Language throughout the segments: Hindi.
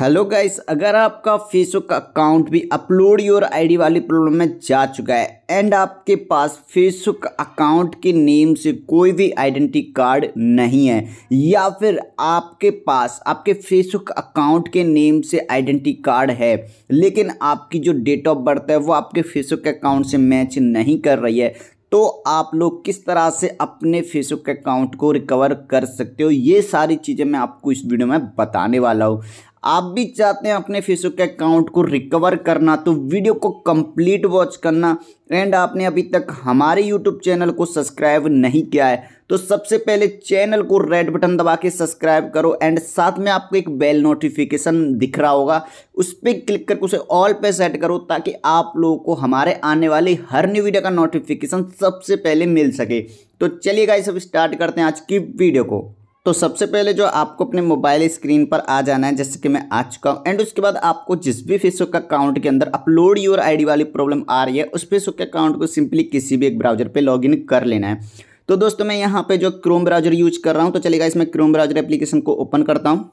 हेलो गाइस अगर आपका फेसबुक अकाउंट भी अपलोड योर आईडी वाली प्रॉब्लम में जा चुका है एंड आपके पास फेसबुक अकाउंट के नेम से कोई भी आइडेंटिटी कार्ड नहीं है या फिर आपके पास आपके फेसबुक अकाउंट के नेम से आइडेंटिटी कार्ड है लेकिन आपकी जो डेट ऑफ बर्थ है वो आपके फेसबुक अकाउंट से मैच नहीं कर रही है तो आप लोग किस तरह से अपने फेसबुक अकाउंट को रिकवर कर सकते हो ये सारी चीज़ें मैं आपको इस वीडियो में बताने वाला हूँ आप भी चाहते हैं अपने फेसबुक के अकाउंट को रिकवर करना तो वीडियो को कंप्लीट वॉच करना एंड आपने अभी तक हमारे यूट्यूब चैनल को सब्सक्राइब नहीं किया है तो सबसे पहले चैनल को रेड बटन दबा के सब्सक्राइब करो एंड साथ में आपको एक बेल नोटिफिकेशन दिख रहा होगा उस पर क्लिक करके उसे ऑल पे सेट करो ताकि आप लोगों को हमारे आने वाली हर न्यू वीडियो का नोटिफिकेशन सबसे पहले मिल सके तो चलिए गाइस अब स्टार्ट करते हैं आज की वीडियो को तो सबसे पहले जो आपको अपने मोबाइल स्क्रीन पर आ जाना है जैसे कि मैं आ चुका हूँ एंड उसके बाद आपको जिस भी फेसबुक अकाउंट के अंदर अपलोड योर आईडी वाली प्रॉब्लम आ रही है उस फेसबुक अकाउंट को सिंपली किसी भी एक ब्राउजर पे लॉगिन कर लेना है तो दोस्तों मैं यहाँ पे जो क्रोम ब्राउजर यूज कर रहा हूँ तो चलेगा इसमें क्रोम ब्राउजर एप्लीकेशन को ओपन करता हूँ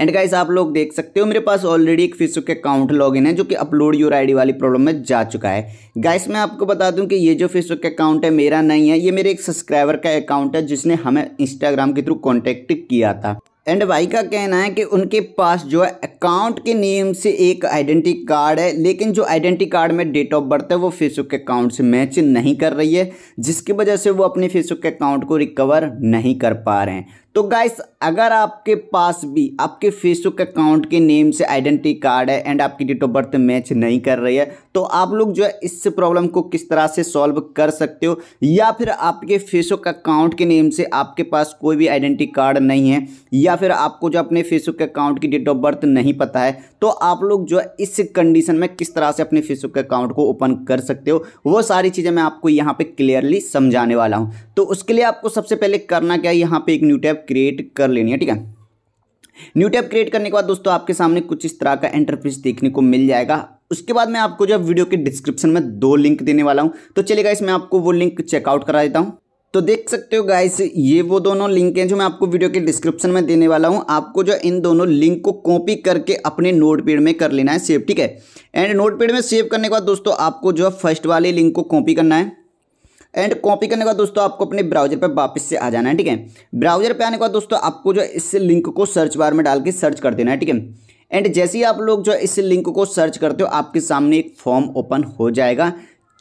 एंड गाइस आप लोग देख सकते हो मेरे पास ऑलरेडी एक फेसबुक अकाउंट लॉगिन है जो कि अपलोड यूर आईडी वाली प्रॉब्लम में जा चुका है गाइस मैं आपको बता दूं कि ये जो फेसबुक अकाउंट है मेरा नहीं है ये मेरे एक सब्सक्राइबर का अकाउंट है जिसने हमें इंस्टाग्राम के थ्रू कॉन्टेक्ट किया था एंड भाई का कहना है कि उनके पास जो है अकाउंट के नेम से एक आइडेंटी कार्ड है लेकिन जो आइडेंटी कार्ड में डेट ऑफ बर्थ है वो फेसबुक के अकाउंट से मैच नहीं कर रही है जिसकी वजह से वो अपने फेसबुक के अकाउंट को रिकवर नहीं कर पा रहे हैं तो गाइस अगर आपके पास भी आपके फेसबुक अकाउंट के नेम से आइडेंटिटी कार्ड है एंड आपकी डेट ऑफ बर्थ मैच नहीं कर रही है तो आप लोग जो है इस प्रॉब्लम को किस तरह से सॉल्व कर सकते हो या फिर आपके फेसबुक अकाउंट के नेम से आपके पास कोई भी आइडेंटिटी कार्ड नहीं है या फिर आपको जो अपने फेसबुक अकाउंट की डेट ऑफ बर्थ नहीं पता है तो आप लोग जो है इस कंडीशन में किस तरह से अपने फेसबुक अकाउंट को ओपन कर सकते हो वो सारी चीज़ें मैं आपको यहाँ पर क्लियरली समझाने वाला हूँ तो उसके लिए आपको सबसे पहले करना क्या है यहाँ पर एक न्यू टैप क्रिएट कर लेनी है ठीक है न्यू टैब क्रिएट करने के बाद दोस्तों आपके सामने कुछ इस तरह का इंटरफेस देखने को मिल जाएगा उसके बाद मैं आपको जो वीडियो के डिस्क्रिप्शन में दो लिंक देने वाला हूं तो चलेगा इसमें आपको वो लिंक चेकआउट करा देता हूं तो देख सकते हो गाइस ये वो दोनों लिंक हैं जो मैं आपको वीडियो के डिस्क्रिप्शन में देने वाला हूं आपको जो इन दोनों लिंक को कॉपी करके अपने नोट पेड में कर लेना है सेव ठीक है एंड नोट पेड में सेव करने के बाद दोस्तों आपको जो फर्स्ट वाले लिंक को कॉपी करना है एंड कॉपी करने के बाद दोस्तों आपको अपने ब्राउजर पर वापस से आ जाना है ठीक है ब्राउजर पर आने के बाद दोस्तों आपको जो इस लिंक को सर्च बार में डाल के सर्च कर देना है ठीक है एंड जैसे ही आप लोग जो इस लिंक को सर्च करते हो आपके सामने एक फॉर्म ओपन हो जाएगा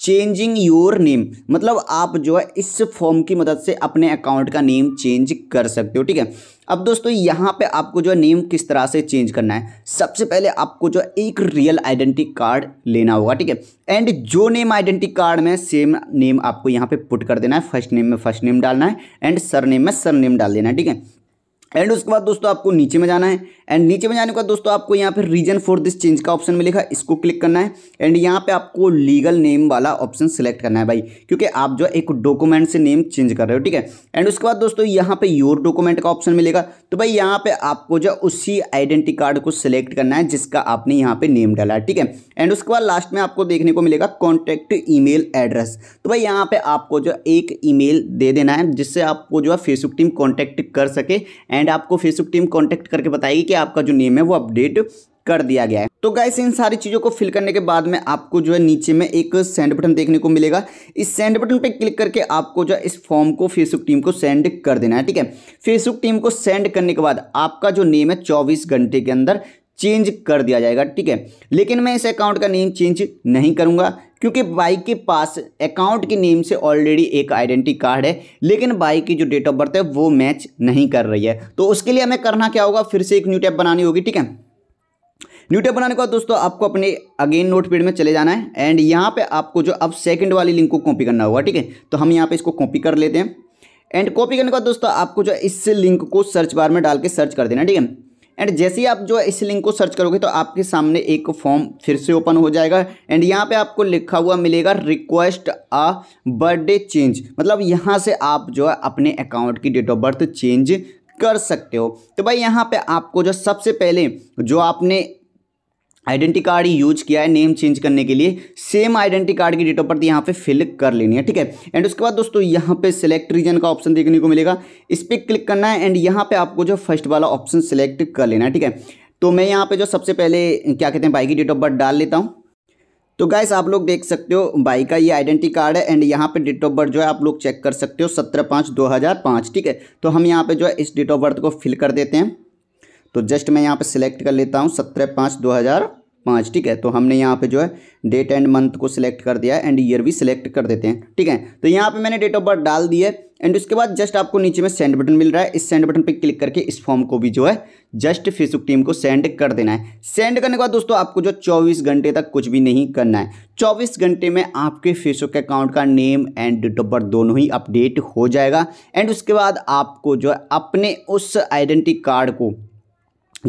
चेंजिंग योर नेम मतलब आप जो है इस फॉर्म की मदद से अपने अकाउंट का नेम चेंज कर सकते हो ठीक है अब दोस्तों यहाँ पे आपको जो है नेम किस तरह से चेंज करना है सबसे पहले आपको जो है एक रियल आइडेंटिटी कार्ड लेना होगा ठीक है एंड जो नेम आइडेंटिटी कार्ड में सेम नेम आपको यहाँ पे पुट कर देना है फर्स्ट नेम में फर्स्ट नेम डालना है एंड सर नेम में सर नेम डाल देना है ठीक है एंड उसके बाद दोस्तों आपको नीचे में जाना है एंड नीचे में जाने के बाद दोस्तों आपको यहाँ पे रीजन फॉर दिस चेंज का ऑप्शन मिलेगा इसको क्लिक करना है एंड यहाँ पे आपको लीगल नेम वाला ऑप्शन सेलेक्ट करना है भाई क्योंकि आप जो एक डॉक्यूमेंट से नेम चेंज कर रहे हो ठीक है एंड उसके बाद दोस्तों यहाँ पे योर डॉक्यूमेंट का ऑप्शन मिलेगा तो भाई यहाँ पे आपको जो उसी आइडेंटी कार्ड को सिलेक्ट करना है जिसका आपने यहाँ पे नेम डाला है ठीक है एंड उसके बाद लास्ट में आपको देखने को मिलेगा कॉन्टैक्ट ई एड्रेस तो भाई यहाँ पर आपको जो एक ई दे देना है जिससे आपको जो है फेसबुक टीम कॉन्टैक्ट कर सके एंड एंड आपको फेसबुक टीम कॉन्टैक्ट करके बताएगी कि आपका जो नेम है वो अपडेट कर दिया गया है तो गैस इन सारी चीज़ों को फिल करने के बाद में आपको जो है नीचे में एक सेंड बटन देखने को मिलेगा इस सेंड बटन पे क्लिक करके आपको जो है इस फॉर्म को फेसबुक टीम को सेंड कर देना है ठीक है फेसबुक टीम को सेंड करने के बाद आपका जो नेम है 24 घंटे के अंदर चेंज कर दिया जाएगा ठीक है लेकिन मैं इस अकाउंट का नेम चेंज नहीं करूँगा क्योंकि बाई के पास अकाउंट के नेम से ऑलरेडी एक आइडेंटिटी कार्ड है लेकिन बाई की जो डेट ऑफ बर्थ है वो मैच नहीं कर रही है तो उसके लिए हमें करना क्या होगा फिर से एक न्यू टैप बनानी होगी ठीक है न्यू टैप बनाने के बाद दोस्तों आपको अपने अगेन नोटपैड में चले जाना है एंड यहाँ पर आपको जो अब सेकेंड वाली लिंक को कॉपी करना होगा ठीक है तो हम यहाँ पर इसको कॉपी कर लेते हैं एंड कॉपी करने के बाद दोस्तों आपको जो इस लिंक को सर्च बार में डाल के सर्च कर देना ठीक है एंड जैसे ही आप जो इस लिंक को सर्च करोगे तो आपके सामने एक फॉर्म फिर से ओपन हो जाएगा एंड यहाँ पे आपको लिखा हुआ मिलेगा रिक्वेस्ट अ बर्थडे चेंज मतलब यहाँ से आप जो है अपने अकाउंट की डेट ऑफ बर्थ चेंज कर सकते हो तो भाई यहाँ पे आपको जो सबसे पहले जो आपने आइडेंटी कार्ड यूज किया है नेम चेंज करने के लिए सेम आइडेंटी कार्ड की डेट ऑफ बर्थ यहाँ पे फिल कर लेनी है ठीक है एंड उसके बाद दोस्तों यहाँ पे सिलेक्ट रीजन का ऑप्शन देखने को मिलेगा इस पर क्लिक करना है एंड यहाँ पे आपको जो फर्स्ट वाला ऑप्शन सिलेक्ट कर लेना है ठीक है तो मैं यहाँ पे जो सबसे पहले क्या कहते हैं बाई की डेट ऑफ बर्थ डाल लेता हूँ तो गाइस आप लोग देख सकते हो बाई का ये आइडेंटी कार्ड है एंड यहाँ पे डेट ऑफ बर्थ जो है आप लोग चेक कर सकते हो सत्रह पाँच दो हज़ार पाँच ठीक है तो हम यहाँ पे जो है इस डेट ऑफ बर्थ को फिल कर देते हैं तो जस्ट मैं यहाँ पे सिलेक्ट कर लेता हूँ सत्रह पाँच दो हज़ार पाँच ठीक है तो हमने यहाँ पे जो है डेट एंड मंथ को सिलेक्ट कर दिया है एंड ईयर भी सिलेक्ट कर देते हैं ठीक है तो यहाँ पे मैंने डेट ऑफ बर्थ डाल दी है एंड उसके बाद जस्ट आपको नीचे में सेंड बटन मिल रहा है इस सेंड बटन पे क्लिक करके इस फॉर्म को भी जो है जस्ट फेसबुक टीम को सेंड कर देना है सेंड करने के बाद दोस्तों आपको जो 24 घंटे तक कुछ भी नहीं करना है 24 घंटे में आपके फेसबुक अकाउंट का name and date of birth दोनों ही अपडेट हो जाएगा एंड उसके बाद आपको जो है अपने उस आइडेंटिटी कार्ड को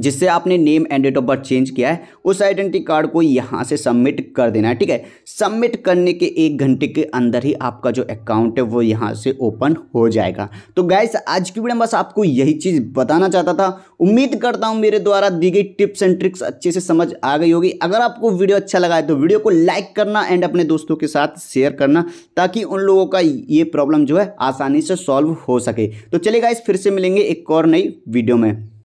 जिससे आपने name and date of birth change किया है उस आइडेंटिटी कार्ड को यहाँ से सबमिट कर देना है ठीक है सबमिट करने के एक घंटे के अंदर ही आपका जो अकाउंट है वो यहाँ से ओपन हो जाएगा तो गाइस आज की वीडियो में बस आपको यही चीज़ बताना चाहता था उम्मीद करता हूँ मेरे द्वारा दी गई टिप्स एंड ट्रिक्स अच्छे से समझ आ गई होगी अगर आपको वीडियो अच्छा लगा है तो वीडियो को लाइक करना एंड अपने दोस्तों के साथ शेयर करना ताकि उन लोगों का ये प्रॉब्लम जो है आसानी से सॉल्व हो सके तो चले गाइस फिर से मिलेंगे एक और नई वीडियो में